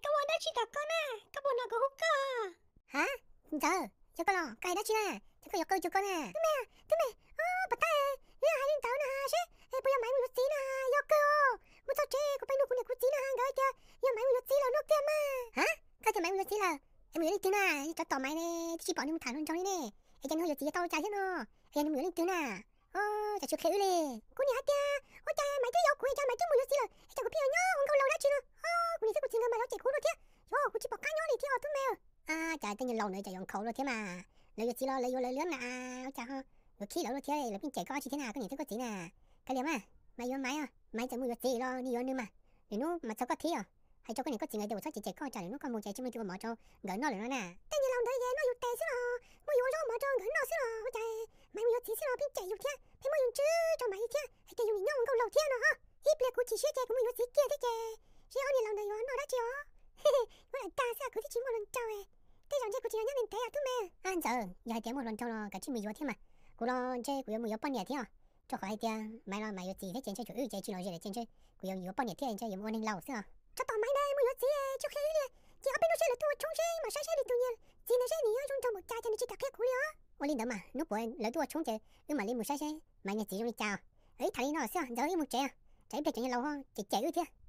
까보나치다거나 까보나고 후까 하? 진짜 저거나 까이다치나 저거 여거 저거나 뜨메 뜨메 어 바타에 야 하린 다우나 하시 에 보야 마이 물로 찌나 여거 무서 제 고백 노 군에 구찌나 한가 이제 야 마이 물로 찌라 녹대마 하? 까지 마이 물로 찌라 em muốn đi tiếng nào cho tỏ mày nè chỉ bỏ đi một thằng trong đi nè em hơi giờ chỉ tao trái thế nó em muốn đi tiếng nào ô chả chưa khéo nè cô nhà tia ô cha mày chưa yêu cô cha mày chưa muốn đi chỉ khổ rồi thế yo cũng chỉ bỏ cá nhau này thế thôi mẹ à trời tao nhìn lâu nữa trời dùng khổ rồi thế mà lấy vô chỉ lo lấy vô lấy lớn nè à chà ha rồi khi lâu rồi thế lấy pin chạy coi chỉ thế nào có nhìn thấy có gì nè cái liếm mà, mày vô máy à máy chạy mua vô chỉ lo đi vô nữa mà để nó mà sao có thế à hay cho cái này có gì người đều sao chỉ chạy coi, trời nó còn muốn chạy chứ mình chưa mở cho gỡ nó lại nó nè tao nhìn lâu nữa vậy nó vô tè xí rồi mua vô rồi mở cho gỡ nó xí rồi trời mày mua vô chỉ xí rồi pin chạy vô thế mày mua vô chứ cho mày thế hay chạy vô nhìn nhau một lâu thế nữa ha ít lệ của chị xí chạy cũng mua vô chỉ kia thế chạy 시원이 랑나 요한 말하지요. 이건 다사 그지 지모 런짜에. 대전 제구 지연이 는 대야 투매. 안전 야 대모 런짜로 같이 미 요테마. 그런 제 구요 뭐 옆번이야 돼요. cho khỏi tia mai lo mai yo chi thế trên chơi chủ yếu chơi chi nói gì để trên chơi cứ yêu nhiều bao nhiêu thiên chơi yêu ngon nên lâu xưa cho tao mai đây mua yo chi cho khi đi chỉ ở bên nó chơi là tôi chống chơi mà sai sai thì tự nhiên chỉ nó sai thì yêu trong trong một trai trên chơi đặc hết cũ nữa ô linh đó mà lúc bữa lấy tôi chống chơi nhưng mà lên một sai sai mà nhà chỉ trong đi chào ấy thằng nó xưa giờ yêu à? một trẻ trẻ bây giờ lâu hơn chỉ trẻ yêu thế à?